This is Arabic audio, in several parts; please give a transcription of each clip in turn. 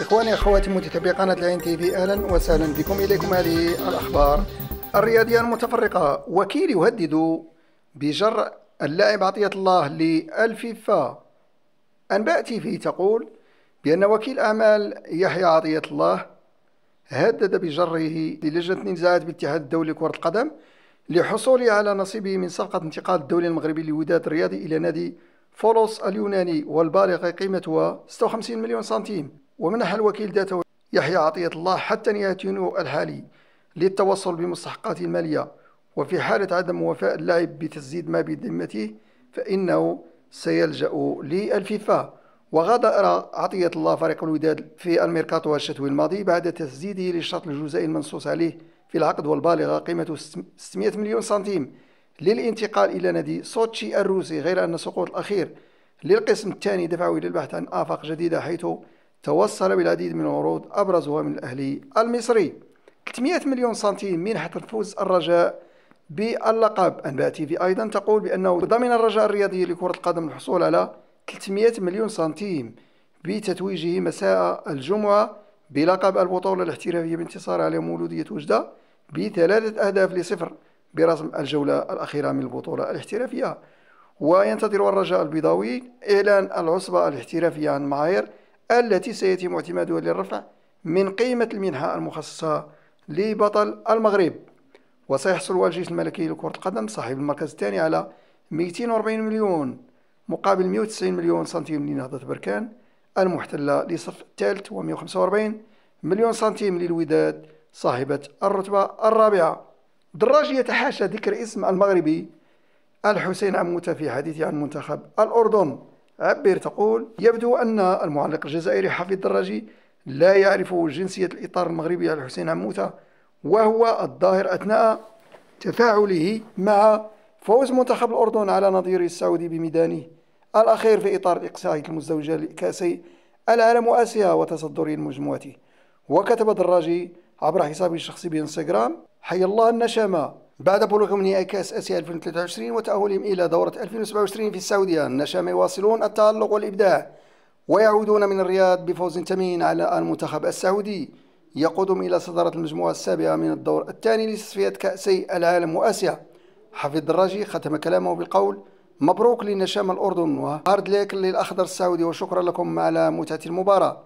إخواني أخواتي متتبعي قناة العين تي في أهلا وسهلا بكم إليكم هذه الأخبار الرياضية المتفرقة وكيل يهدد بجر اللاعب عطية الله للفيفا أنباء تي في تقول بأن وكيل أعمال يحيى عطية الله هدد بجره للجنة النزاعات بالاتحاد الدولي لكرة القدم لحصوله على نصيبه من صفقة انتقال الدولي المغربي لوداد الرياضي إلى نادي فولوس اليوناني والبالغة قيمتها 56 مليون سنتيم ومنح الوكيل ذاته يحيى عطية الله حتى نهاية يونيو الحالي للتوصل بمستحقاته المالية وفي حالة عدم وفاء اللاعب بتسديد ما بذمته فإنه سيلجأ للفيفا وغادر عطية الله فريق الوداد في الميركاتو الشتوي الماضي بعد تسديده للشرط الجزائي المنصوص عليه في العقد والبالغة قيمته 600 مليون سنتيم للانتقال إلى نادي سوتشي الروسي غير أن السقوط الأخير للقسم الثاني دفعه إلى البحث عن آفاق جديدة حيث توصل بالعديد من العروض أبرزها من الأهلي المصري 300 مليون سنتيم منحة تفوز الرجاء باللقب أنباء تي في أيضا تقول بأنه ضمن الرجاء الرياضي لكرة القدم الحصول على 300 مليون سنتيم بتتويجه مساء الجمعة بلقب البطولة الاحترافية بانتصار على مولودية وجدة بثلاثة أهداف لصفر برسم الجولة الأخيرة من البطولة الاحترافية وينتظر الرجاء البيضاوي إعلان العصبة الاحترافية عن معايير التي سيتم اعتمادها للرفع من قيمة المنحة المخصصة لبطل المغرب وسيحصل الجيش الملكي لكرة القدم صاحب المركز الثاني على 240 مليون مقابل 190 مليون سنتيم لنهضة بركان المحتلة لصف الثالث و145 مليون سنتيم للوداد صاحبة الرتبة الرابعة دراج يتحاشى ذكر اسم المغربي الحسين عموتة في حديثه عن منتخب الأردن عبر تقول يبدو أن المعلق الجزائري حفيد دراجي لا يعرف جنسية الإطار المغربي الحسين عموتة وهو الظاهر أثناء تفاعله مع فوز منتخب الأردن على نظيره السعودي بميدانه الأخير في إطار إقصائه المزدوجة لكأسي العالم وآسيا وتصدر مجموعته وكتب دراجي عبر حسابي الشخصي بانستغرام حي الله النشامة بعد بلوغهم نهائي كأس آسيا 2023 وتأهلهم إلى دورة 2027 في السعودية النشامة يواصلون التألق والإبداع ويعودون من الرياض بفوز ثمين على المنتخب السعودي يقودهم إلى صدارة المجموعة السابعة من الدور الثاني لتصفيات كأسي العالم وآسيا حفيظ الدراجي ختم كلامه بالقول مبروك للنشامة الأردن وهارد ليك للأخضر السعودي وشكرا لكم على متعة المباراة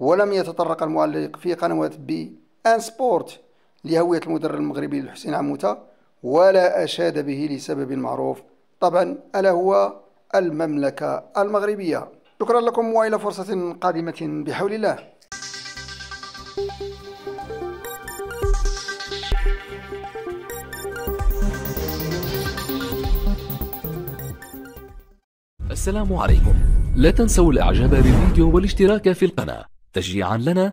ولم يتطرق المعلق في قنوات بي ان سبورت لهوية المدرب المغربي الحسين عموتة ولا أشاد به لسبب معروف طبعا ألا هو المملكة المغربية شكرا لكم وإلى فرصة قادمة بحول الله السلام عليكم لا تنسوا الاعجاب بالفيديو والاشتراك في القناة تشجيعا لنا